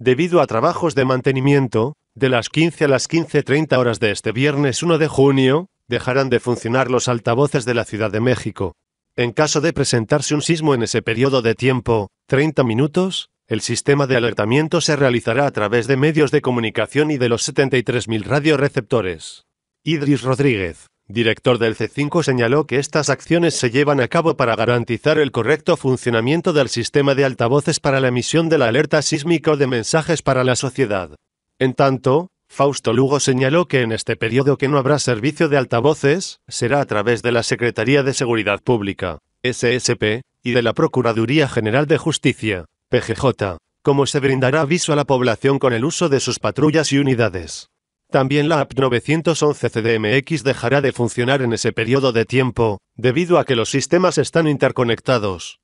Debido a trabajos de mantenimiento, de las 15 a las 15.30 horas de este viernes 1 de junio, dejarán de funcionar los altavoces de la Ciudad de México. En caso de presentarse un sismo en ese periodo de tiempo, 30 minutos, el sistema de alertamiento se realizará a través de medios de comunicación y de los 73.000 radioreceptores. Idris Rodríguez director del C5, señaló que estas acciones se llevan a cabo para garantizar el correcto funcionamiento del sistema de altavoces para la emisión de la alerta sísmica o de mensajes para la sociedad. En tanto, Fausto Lugo señaló que en este periodo que no habrá servicio de altavoces, será a través de la Secretaría de Seguridad Pública, SSP, y de la Procuraduría General de Justicia, PGJ, como se brindará aviso a la población con el uso de sus patrullas y unidades. También la app 911 CDMX dejará de funcionar en ese periodo de tiempo, debido a que los sistemas están interconectados.